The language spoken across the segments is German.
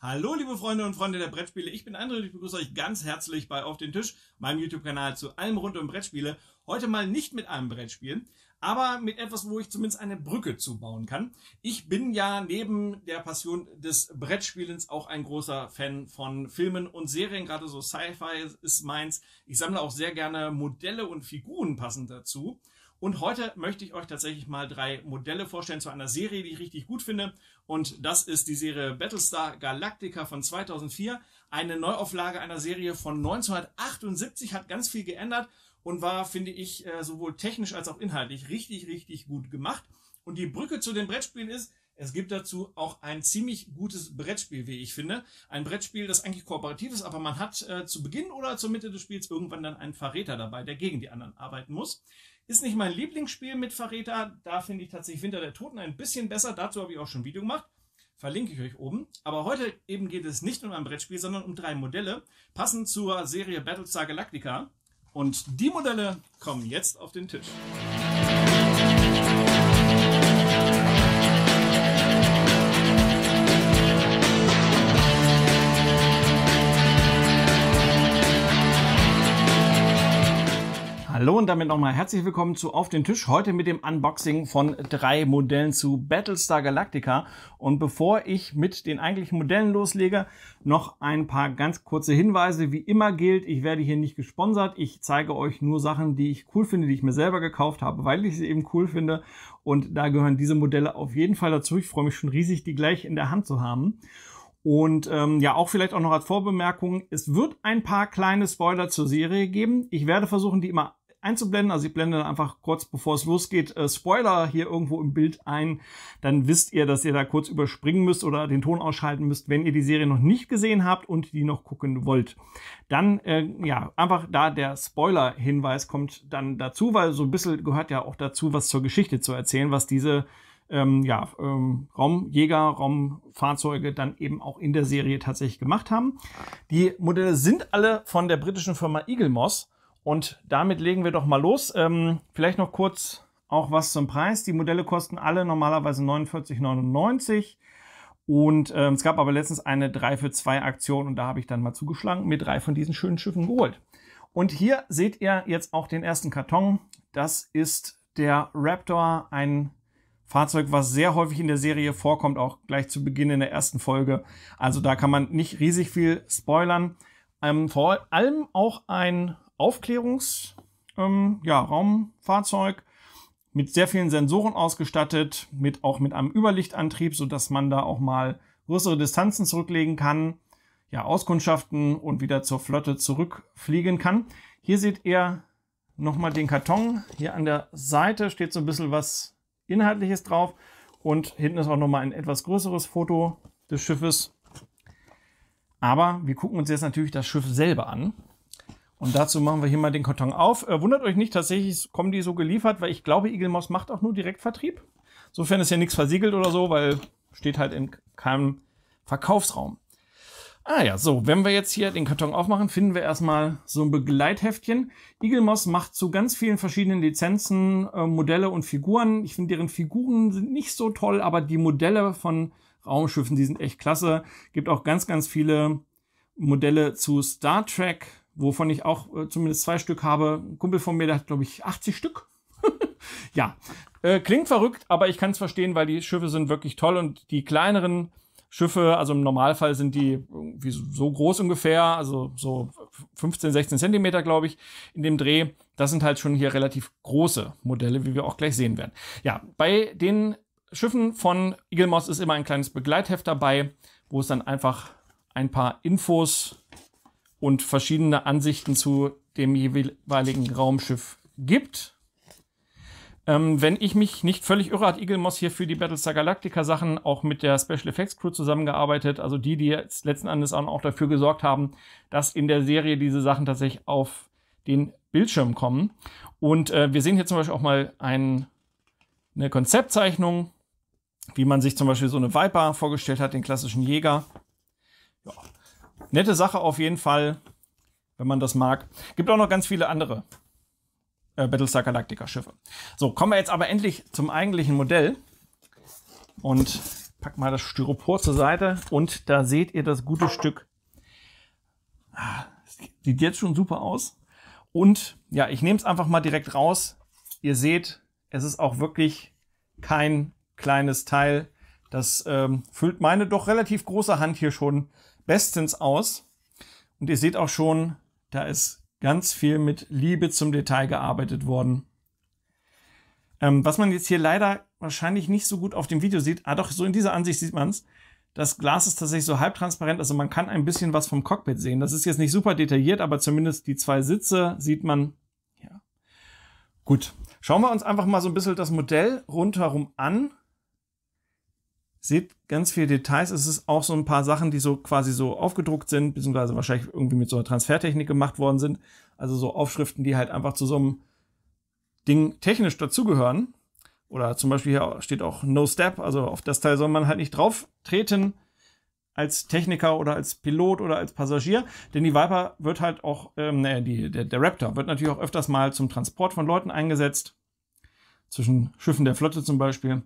Hallo, liebe Freunde und Freunde der Brettspiele. Ich bin André und ich begrüße euch ganz herzlich bei Auf den Tisch, meinem YouTube-Kanal zu allem rund um Brettspiele. Heute mal nicht mit einem Brettspiel, aber mit etwas, wo ich zumindest eine Brücke zubauen kann. Ich bin ja neben der Passion des Brettspielens auch ein großer Fan von Filmen und Serien, gerade so Sci-Fi ist meins. Ich sammle auch sehr gerne Modelle und Figuren passend dazu. Und heute möchte ich euch tatsächlich mal drei Modelle vorstellen zu einer Serie, die ich richtig gut finde. Und das ist die Serie Battlestar Galactica von 2004. Eine Neuauflage einer Serie von 1978 hat ganz viel geändert und war, finde ich, äh, sowohl technisch als auch inhaltlich richtig, richtig gut gemacht. Und die Brücke zu den Brettspielen ist, es gibt dazu auch ein ziemlich gutes Brettspiel, wie ich finde. Ein Brettspiel, das eigentlich kooperativ ist, aber man hat äh, zu Beginn oder zur Mitte des Spiels irgendwann dann einen Verräter dabei, der gegen die anderen arbeiten muss. Ist nicht mein Lieblingsspiel mit Verräter. Da finde ich tatsächlich Winter der Toten ein bisschen besser. Dazu habe ich auch schon ein Video gemacht. Verlinke ich euch oben. Aber heute eben geht es nicht um ein Brettspiel, sondern um drei Modelle, passend zur Serie Battlestar Galactica. Und die Modelle kommen jetzt auf den Tisch. damit nochmal herzlich willkommen zu Auf den Tisch. Heute mit dem Unboxing von drei Modellen zu Battlestar Galactica. Und bevor ich mit den eigentlichen Modellen loslege, noch ein paar ganz kurze Hinweise. Wie immer gilt, ich werde hier nicht gesponsert. Ich zeige euch nur Sachen, die ich cool finde, die ich mir selber gekauft habe, weil ich sie eben cool finde. Und da gehören diese Modelle auf jeden Fall dazu. Ich freue mich schon riesig, die gleich in der Hand zu haben. Und ähm, ja, auch vielleicht auch noch als Vorbemerkung, es wird ein paar kleine Spoiler zur Serie geben. Ich werde versuchen, die immer einzublenden. Also ich blende einfach kurz, bevor es losgeht, äh, Spoiler hier irgendwo im Bild ein. Dann wisst ihr, dass ihr da kurz überspringen müsst oder den Ton ausschalten müsst, wenn ihr die Serie noch nicht gesehen habt und die noch gucken wollt. Dann, äh, ja, einfach da der Spoiler-Hinweis kommt dann dazu, weil so ein bisschen gehört ja auch dazu, was zur Geschichte zu erzählen, was diese ähm, ja, ähm, Raumjäger, Raumfahrzeuge dann eben auch in der Serie tatsächlich gemacht haben. Die Modelle sind alle von der britischen Firma Eagle Moss. Und damit legen wir doch mal los. Ähm, vielleicht noch kurz auch was zum Preis. Die Modelle kosten alle normalerweise 49,99. Und ähm, es gab aber letztens eine 3 für 2 Aktion und da habe ich dann mal zugeschlagen, mir drei von diesen schönen Schiffen geholt. Und hier seht ihr jetzt auch den ersten Karton. Das ist der Raptor, ein Fahrzeug, was sehr häufig in der Serie vorkommt, auch gleich zu Beginn in der ersten Folge. Also da kann man nicht riesig viel spoilern. Ähm, vor allem auch ein Aufklärungsraumfahrzeug ähm, ja, mit sehr vielen Sensoren ausgestattet, mit auch mit einem Überlichtantrieb, sodass man da auch mal größere Distanzen zurücklegen kann, ja, auskundschaften und wieder zur Flotte zurückfliegen kann. Hier seht ihr nochmal den Karton. Hier an der Seite steht so ein bisschen was Inhaltliches drauf. Und hinten ist auch nochmal ein etwas größeres Foto des Schiffes. Aber wir gucken uns jetzt natürlich das Schiff selber an. Und dazu machen wir hier mal den Karton auf. Äh, wundert euch nicht, tatsächlich kommen die so geliefert, weil ich glaube, Eagle Moss macht auch nur Direktvertrieb. Insofern ist ja nichts versiegelt oder so, weil steht halt in keinem Verkaufsraum. Ah ja, so, wenn wir jetzt hier den Karton aufmachen, finden wir erstmal so ein Begleitheftchen. Moss macht zu ganz vielen verschiedenen Lizenzen äh, Modelle und Figuren. Ich finde, deren Figuren sind nicht so toll, aber die Modelle von Raumschiffen, die sind echt klasse. Gibt auch ganz, ganz viele Modelle zu Star Trek, wovon ich auch äh, zumindest zwei Stück habe. Ein Kumpel von mir, der hat, glaube ich, 80 Stück. ja, äh, klingt verrückt, aber ich kann es verstehen, weil die Schiffe sind wirklich toll und die kleineren Schiffe, also im Normalfall sind die irgendwie so groß ungefähr, also so 15, 16 Zentimeter, glaube ich, in dem Dreh. Das sind halt schon hier relativ große Modelle, wie wir auch gleich sehen werden. Ja, bei den Schiffen von Eagle Moss ist immer ein kleines Begleitheft dabei, wo es dann einfach ein paar Infos und verschiedene Ansichten zu dem jeweiligen Raumschiff gibt. Ähm, wenn ich mich nicht völlig irre, hat Eagle Moss hier für die Battlestar Galactica Sachen auch mit der Special Effects Crew zusammengearbeitet, also die, die jetzt letzten Endes auch dafür gesorgt haben, dass in der Serie diese Sachen tatsächlich auf den Bildschirm kommen. Und äh, wir sehen hier zum Beispiel auch mal ein, eine Konzeptzeichnung, wie man sich zum Beispiel so eine Viper vorgestellt hat, den klassischen Jäger. Ja, Nette Sache auf jeden Fall, wenn man das mag. Gibt auch noch ganz viele andere äh, Battlestar Galactica Schiffe. So, kommen wir jetzt aber endlich zum eigentlichen Modell. Und pack mal das Styropor zur Seite und da seht ihr das gute Stück. Ah, sieht jetzt schon super aus. Und ja, ich nehme es einfach mal direkt raus. Ihr seht, es ist auch wirklich kein kleines Teil. Das ähm, füllt meine doch relativ große Hand hier schon bestens aus. Und ihr seht auch schon, da ist ganz viel mit Liebe zum Detail gearbeitet worden. Ähm, was man jetzt hier leider wahrscheinlich nicht so gut auf dem Video sieht, ah doch, so in dieser Ansicht sieht man es. Das Glas ist tatsächlich so halbtransparent, also man kann ein bisschen was vom Cockpit sehen. Das ist jetzt nicht super detailliert, aber zumindest die zwei Sitze sieht man. Ja. Gut, schauen wir uns einfach mal so ein bisschen das Modell rundherum an. Seht ganz viele Details. Es ist auch so ein paar Sachen, die so quasi so aufgedruckt sind, beziehungsweise wahrscheinlich irgendwie mit so einer Transfertechnik gemacht worden sind. Also so Aufschriften, die halt einfach zu so einem Ding technisch dazugehören. Oder zum Beispiel hier steht auch No Step, also auf das Teil soll man halt nicht drauf treten als Techniker oder als Pilot oder als Passagier, denn die Viper wird halt auch, ähm, naja, die, der, der Raptor wird natürlich auch öfters mal zum Transport von Leuten eingesetzt, zwischen Schiffen der Flotte zum Beispiel.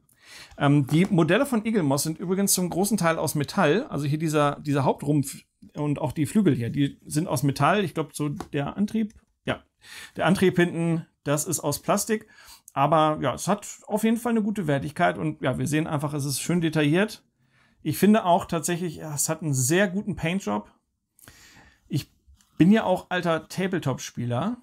Ähm, die Modelle von Eagle Moss sind übrigens zum großen Teil aus Metall. Also hier dieser, dieser Hauptrumpf und auch die Flügel hier, die sind aus Metall. Ich glaube, so der Antrieb, ja, der Antrieb hinten, das ist aus Plastik. Aber ja, es hat auf jeden Fall eine gute Wertigkeit und ja, wir sehen einfach, es ist schön detailliert. Ich finde auch tatsächlich, es hat einen sehr guten Paintjob. Ich bin ja auch alter Tabletop-Spieler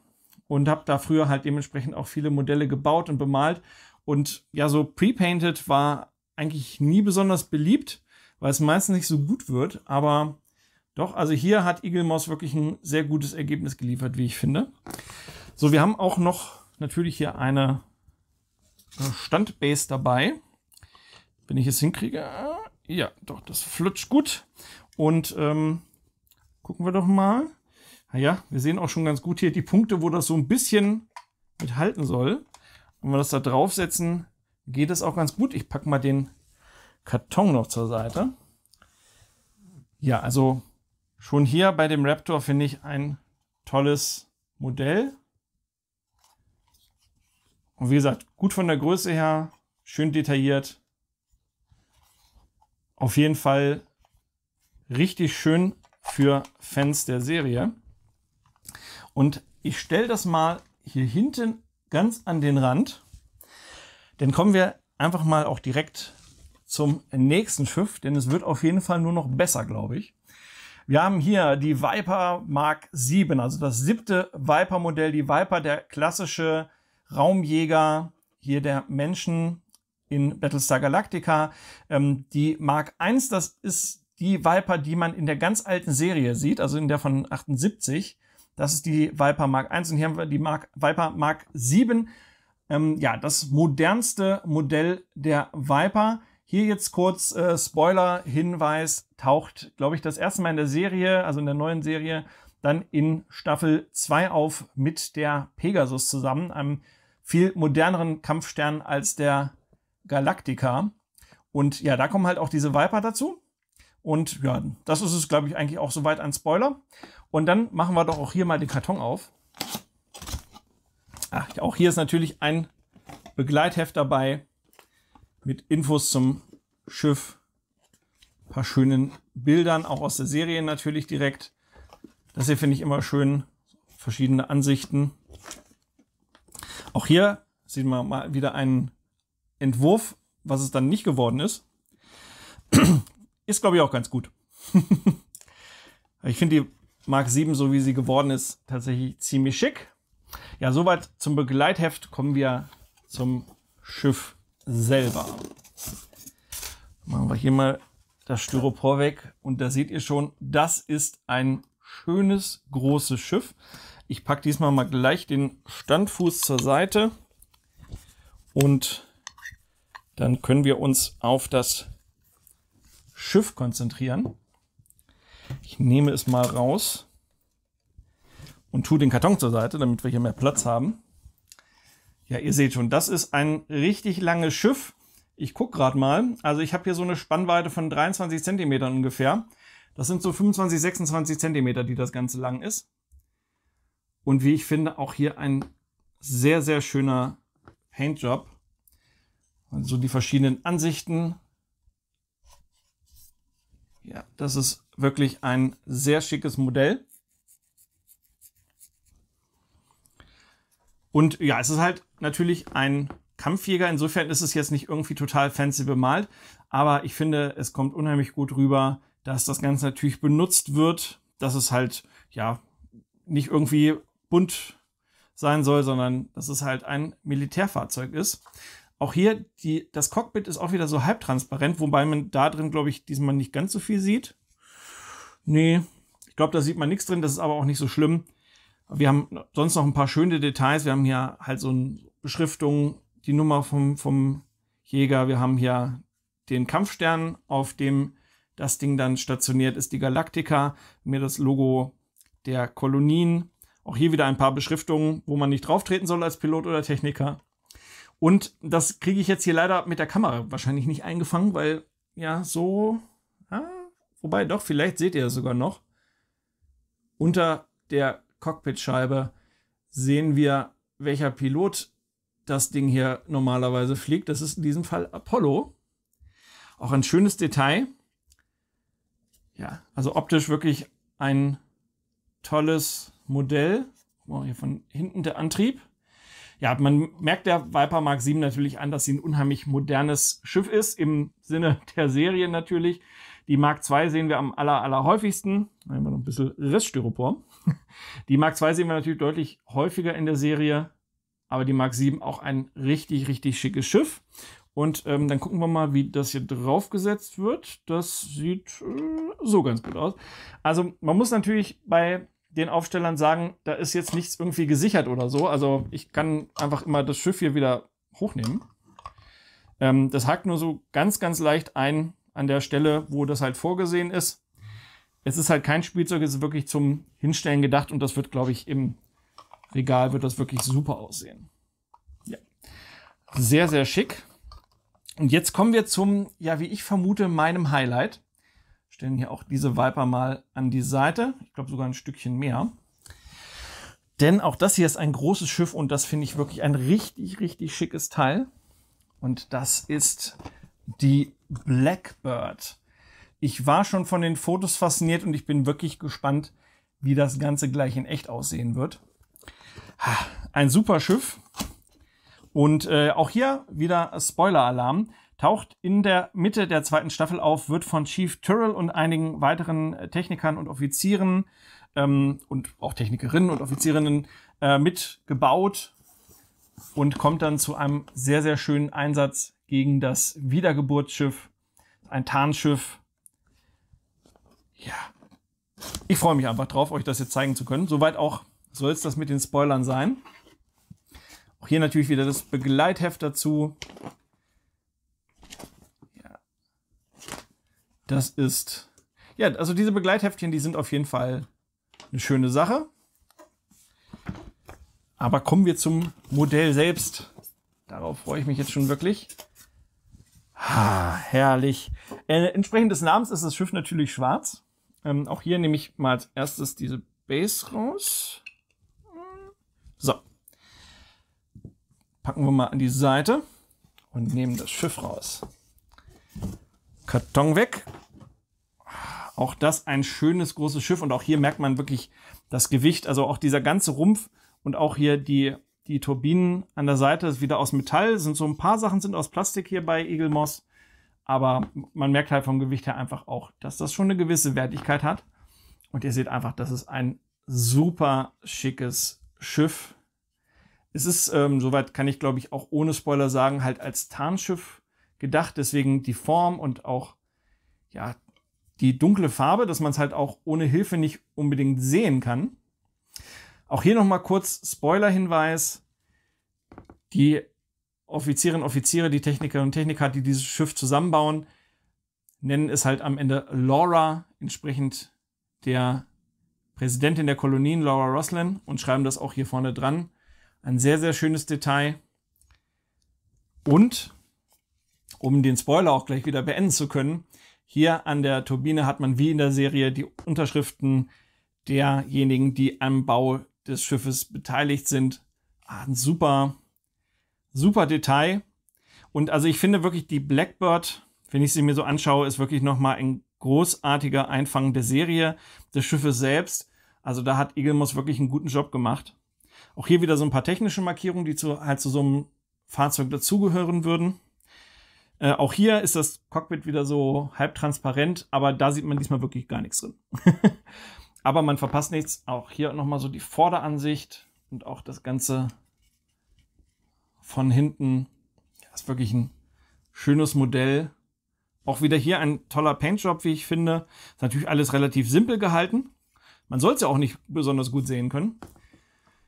und habe da früher halt dementsprechend auch viele Modelle gebaut und bemalt. Und ja, so Pre-Painted war eigentlich nie besonders beliebt, weil es meistens nicht so gut wird. Aber doch, also hier hat Eagle Moss wirklich ein sehr gutes Ergebnis geliefert, wie ich finde. So, wir haben auch noch natürlich hier eine äh, Standbase dabei. Wenn ich es hinkriege. Ja, doch, das flutscht gut. Und ähm, gucken wir doch mal. Naja, wir sehen auch schon ganz gut hier die Punkte, wo das so ein bisschen mithalten soll wenn wir das da draufsetzen, geht es auch ganz gut. Ich packe mal den Karton noch zur Seite. Ja, also schon hier bei dem Raptor finde ich ein tolles Modell. Und wie gesagt, gut von der Größe her, schön detailliert. Auf jeden Fall richtig schön für Fans der Serie. Und ich stelle das mal hier hinten ganz an den Rand. Dann kommen wir einfach mal auch direkt zum nächsten Schiff, denn es wird auf jeden Fall nur noch besser, glaube ich. Wir haben hier die Viper Mark 7, also das siebte Viper-Modell. Die Viper, der klassische Raumjäger, hier der Menschen in Battlestar Galactica. Ähm, die Mark 1, das ist die Viper, die man in der ganz alten Serie sieht, also in der von 78. Das ist die Viper Mark 1 und hier haben wir die Mark, Viper Mark 7. Ähm, ja, das modernste Modell der Viper. Hier jetzt kurz äh, Spoiler-Hinweis, taucht, glaube ich, das erste Mal in der Serie, also in der neuen Serie, dann in Staffel 2 auf mit der Pegasus zusammen, einem viel moderneren Kampfstern als der Galactica. Und ja, da kommen halt auch diese Viper dazu. Und ja, das ist es, glaube ich, eigentlich auch soweit ein Spoiler. Und dann machen wir doch auch hier mal den Karton auf. Ach, auch hier ist natürlich ein Begleitheft dabei mit Infos zum Schiff, ein paar schönen Bildern, auch aus der Serie natürlich direkt. Das hier finde ich immer schön, verschiedene Ansichten. Auch hier sieht man mal wieder einen Entwurf, was es dann nicht geworden ist. Ist, glaube ich, auch ganz gut. ich finde die Mark 7, so wie sie geworden ist, tatsächlich ziemlich schick. Ja, soweit zum Begleitheft kommen wir zum Schiff selber. Machen wir hier mal das Styropor weg und da seht ihr schon, das ist ein schönes großes Schiff. Ich packe diesmal mal gleich den Standfuß zur Seite und dann können wir uns auf das Schiff konzentrieren. Ich nehme es mal raus und tue den Karton zur Seite, damit wir hier mehr Platz haben. Ja, ihr seht schon, das ist ein richtig langes Schiff. Ich gucke gerade mal. Also ich habe hier so eine Spannweite von 23 cm ungefähr. Das sind so 25, 26 cm, die das Ganze lang ist. Und wie ich finde, auch hier ein sehr, sehr schöner Paintjob. Also die verschiedenen Ansichten, ja, das ist wirklich ein sehr schickes Modell. Und ja, es ist halt natürlich ein Kampfjäger. Insofern ist es jetzt nicht irgendwie total fancy bemalt, aber ich finde, es kommt unheimlich gut rüber, dass das Ganze natürlich benutzt wird, dass es halt ja nicht irgendwie bunt sein soll, sondern dass es halt ein Militärfahrzeug ist. Auch hier, die, das Cockpit ist auch wieder so halbtransparent, wobei man da drin, glaube ich, diesmal nicht ganz so viel sieht. Nee, ich glaube, da sieht man nichts drin, das ist aber auch nicht so schlimm. Wir haben sonst noch ein paar schöne Details. Wir haben hier halt so eine Beschriftung, die Nummer vom, vom Jäger. Wir haben hier den Kampfstern, auf dem das Ding dann stationiert ist, die Galaktika. Mir das Logo der Kolonien. Auch hier wieder ein paar Beschriftungen, wo man nicht drauftreten soll als Pilot oder Techniker. Und das kriege ich jetzt hier leider mit der Kamera wahrscheinlich nicht eingefangen, weil ja, so. Ja, wobei doch, vielleicht seht ihr das sogar noch. Unter der Cockpitscheibe sehen wir, welcher Pilot das Ding hier normalerweise fliegt. Das ist in diesem Fall Apollo. Auch ein schönes Detail. Ja, also optisch wirklich ein tolles Modell. Oh, hier von hinten der Antrieb ja, man merkt der Viper Mark 7 natürlich an, dass sie ein unheimlich modernes Schiff ist, im Sinne der Serie natürlich. Die Mark 2 sehen wir am aller, aller häufigsten. Einmal noch ein bisschen Reststyropor. Die Mark 2 sehen wir natürlich deutlich häufiger in der Serie, aber die Mark 7 auch ein richtig, richtig schickes Schiff. Und ähm, dann gucken wir mal, wie das hier draufgesetzt wird. Das sieht äh, so ganz gut aus. Also man muss natürlich bei den Aufstellern sagen, da ist jetzt nichts irgendwie gesichert oder so. Also ich kann einfach immer das Schiff hier wieder hochnehmen. Ähm, das hakt nur so ganz, ganz leicht ein an der Stelle, wo das halt vorgesehen ist. Es ist halt kein Spielzeug, es ist wirklich zum Hinstellen gedacht und das wird, glaube ich, im Regal wird das wirklich super aussehen. Ja. Sehr, sehr schick. Und jetzt kommen wir zum, ja, wie ich vermute, meinem Highlight. Stellen hier auch diese Viper mal an die Seite. Ich glaube sogar ein Stückchen mehr. Denn auch das hier ist ein großes Schiff und das finde ich wirklich ein richtig, richtig schickes Teil. Und das ist die Blackbird. Ich war schon von den Fotos fasziniert und ich bin wirklich gespannt, wie das Ganze gleich in echt aussehen wird. Ein super Schiff. Und äh, auch hier wieder Spoiler-Alarm taucht in der Mitte der zweiten Staffel auf, wird von Chief Tyrrell und einigen weiteren äh, Technikern und Offizieren ähm, und auch Technikerinnen und Offizierinnen äh, mitgebaut und kommt dann zu einem sehr, sehr schönen Einsatz gegen das Wiedergeburtsschiff, ein Tarnschiff. Ja, ich freue mich einfach drauf, euch das jetzt zeigen zu können. Soweit auch soll es das mit den Spoilern sein. Auch hier natürlich wieder das Begleitheft dazu. Das ist. Ja, also diese Begleitheftchen, die sind auf jeden Fall eine schöne Sache. Aber kommen wir zum Modell selbst. Darauf freue ich mich jetzt schon wirklich. Ha, herrlich. Äh, entsprechend des Namens ist das Schiff natürlich schwarz. Ähm, auch hier nehme ich mal als erstes diese Base raus. So. Packen wir mal an die Seite und nehmen das Schiff raus. Karton weg. Auch das ein schönes großes Schiff und auch hier merkt man wirklich das Gewicht, also auch dieser ganze Rumpf und auch hier die, die Turbinen an der Seite ist wieder aus Metall, sind so ein paar Sachen sind aus Plastik hier bei Eagle Moss, aber man merkt halt vom Gewicht her einfach auch, dass das schon eine gewisse Wertigkeit hat und ihr seht einfach, das ist ein super schickes Schiff. Es ist, ähm, soweit kann ich glaube ich auch ohne Spoiler sagen, halt als Tarnschiff gedacht. Deswegen die Form und auch ja, die dunkle Farbe, dass man es halt auch ohne Hilfe nicht unbedingt sehen kann. Auch hier nochmal kurz Spoiler-Hinweis. Die Offizierinnen, und Offiziere, die Technikerinnen und Techniker, die dieses Schiff zusammenbauen, nennen es halt am Ende Laura, entsprechend der Präsidentin der Kolonien, Laura Roslin, und schreiben das auch hier vorne dran. Ein sehr, sehr schönes Detail. Und um den Spoiler auch gleich wieder beenden zu können. Hier an der Turbine hat man wie in der Serie die Unterschriften derjenigen, die am Bau des Schiffes beteiligt sind. Ah, ein super, super Detail. Und also ich finde wirklich die Blackbird, wenn ich sie mir so anschaue, ist wirklich nochmal ein großartiger Einfang der Serie, des Schiffes selbst. Also da hat Igelmus wirklich einen guten Job gemacht. Auch hier wieder so ein paar technische Markierungen, die zu, halt zu so einem Fahrzeug dazugehören würden. Äh, auch hier ist das Cockpit wieder so halbtransparent, aber da sieht man diesmal wirklich gar nichts drin. aber man verpasst nichts. Auch hier nochmal so die Vorderansicht und auch das Ganze von hinten. Das ist wirklich ein schönes Modell. Auch wieder hier ein toller Paintjob, wie ich finde. Ist natürlich alles relativ simpel gehalten. Man soll es ja auch nicht besonders gut sehen können.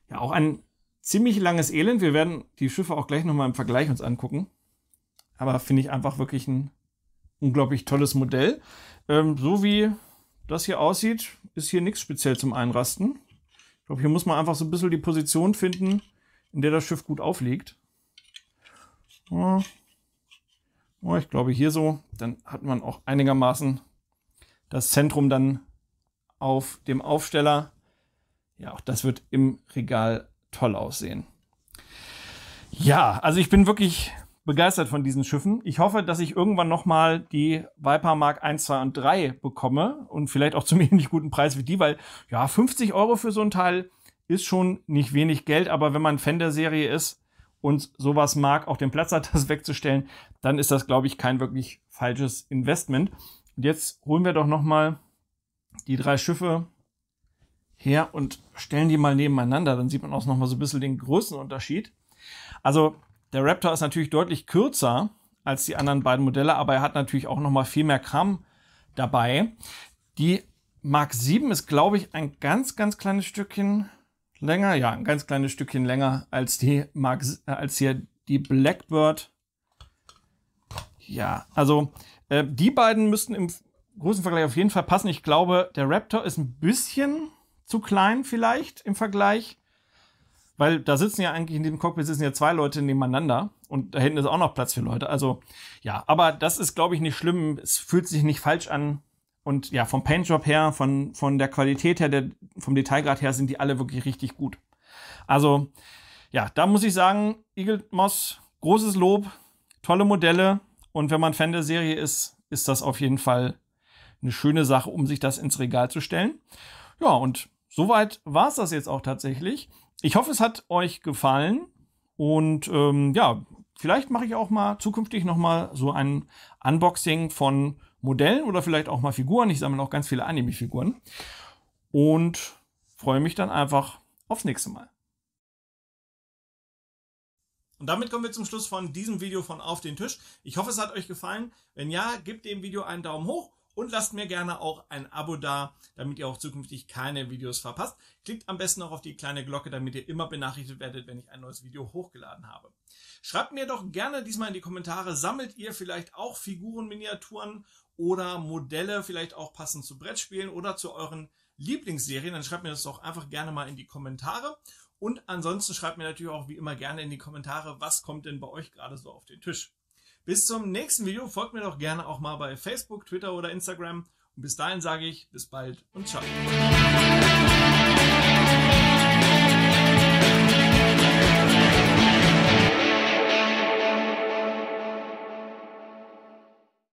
Ja, auch ein ziemlich langes Elend. Wir werden die Schiffe auch gleich nochmal im Vergleich uns angucken. Aber finde ich einfach wirklich ein unglaublich tolles Modell. Ähm, so wie das hier aussieht, ist hier nichts speziell zum Einrasten. Ich glaube, hier muss man einfach so ein bisschen die Position finden, in der das Schiff gut aufliegt. Ja. Ja, ich glaube hier so, dann hat man auch einigermaßen das Zentrum dann auf dem Aufsteller. Ja, auch das wird im Regal toll aussehen. Ja, also ich bin wirklich begeistert von diesen Schiffen. Ich hoffe, dass ich irgendwann nochmal die Viper Mark 1, 2 und 3 bekomme und vielleicht auch zum ähnlich guten Preis wie die, weil ja, 50 Euro für so ein Teil ist schon nicht wenig Geld, aber wenn man Fan der Serie ist und sowas mag, auch den Platz hat, das wegzustellen, dann ist das, glaube ich, kein wirklich falsches Investment. Und jetzt holen wir doch nochmal die drei Schiffe her und stellen die mal nebeneinander. Dann sieht man auch nochmal so ein bisschen den Größenunterschied. Also der Raptor ist natürlich deutlich kürzer als die anderen beiden Modelle, aber er hat natürlich auch noch mal viel mehr Kram dabei. Die Mark 7 ist, glaube ich, ein ganz, ganz kleines Stückchen länger, ja, ein ganz kleines Stückchen länger als die Mark, äh, als hier die Blackbird. Ja, also äh, die beiden müssten im großen Vergleich auf jeden Fall passen. Ich glaube, der Raptor ist ein bisschen zu klein vielleicht im Vergleich weil da sitzen ja eigentlich in dem Cockpit sitzen ja zwei Leute nebeneinander und da hinten ist auch noch Platz für Leute. Also ja, aber das ist, glaube ich, nicht schlimm. Es fühlt sich nicht falsch an. Und ja, vom Paintjob her, von, von der Qualität her, der, vom Detailgrad her sind die alle wirklich richtig gut. Also ja, da muss ich sagen, Eagle Moss, großes Lob, tolle Modelle. Und wenn man Fan der Serie ist, ist das auf jeden Fall eine schöne Sache, um sich das ins Regal zu stellen. Ja, und soweit war es das jetzt auch tatsächlich ich hoffe, es hat euch gefallen. Und ähm, ja, vielleicht mache ich auch mal zukünftig nochmal so ein Unboxing von Modellen oder vielleicht auch mal Figuren. Ich sammle auch ganz viele Anime-Figuren. Und freue mich dann einfach aufs nächste Mal. Und damit kommen wir zum Schluss von diesem Video von Auf den Tisch. Ich hoffe, es hat euch gefallen. Wenn ja, gebt dem Video einen Daumen hoch und lasst mir gerne auch ein Abo da, damit ihr auch zukünftig keine Videos verpasst. Klickt am besten auch auf die kleine Glocke, damit ihr immer benachrichtigt werdet, wenn ich ein neues Video hochgeladen habe. Schreibt mir doch gerne diesmal in die Kommentare, sammelt ihr vielleicht auch Figuren, Miniaturen oder Modelle, vielleicht auch passend zu Brettspielen oder zu euren Lieblingsserien, dann schreibt mir das doch einfach gerne mal in die Kommentare. Und ansonsten schreibt mir natürlich auch wie immer gerne in die Kommentare, was kommt denn bei euch gerade so auf den Tisch. Bis zum nächsten Video. Folgt mir doch gerne auch mal bei Facebook, Twitter oder Instagram. Und bis dahin sage ich bis bald und ciao.